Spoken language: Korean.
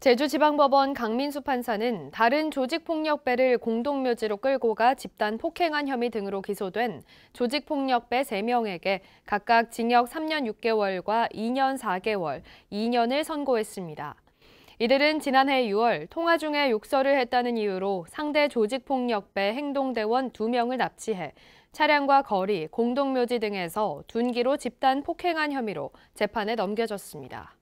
제주지방법원 강민수 판사는 다른 조직폭력배를 공동묘지로 끌고 가 집단 폭행한 혐의 등으로 기소된 조직폭력배 3명에게 각각 징역 3년 6개월과 2년 4개월, 2년을 선고했습니다. 이들은 지난해 6월 통화 중에 욕설을 했다는 이유로 상대 조직폭력배 행동대원 2명을 납치해 차량과 거리, 공동묘지 등에서 둔기로 집단 폭행한 혐의로 재판에 넘겨졌습니다.